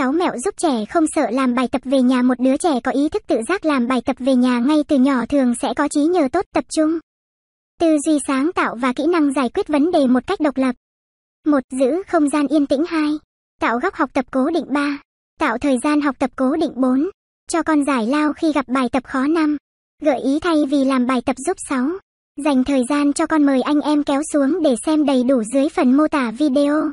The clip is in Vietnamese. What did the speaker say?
6 mẹo giúp trẻ không sợ làm bài tập về nhà một đứa trẻ có ý thức tự giác làm bài tập về nhà ngay từ nhỏ thường sẽ có trí nhớ tốt tập trung. Tư duy sáng tạo và kỹ năng giải quyết vấn đề một cách độc lập. 1. Giữ không gian yên tĩnh 2. Tạo góc học tập cố định 3. Tạo thời gian học tập cố định 4. Cho con giải lao khi gặp bài tập khó 5. Gợi ý thay vì làm bài tập giúp 6. Dành thời gian cho con mời anh em kéo xuống để xem đầy đủ dưới phần mô tả video.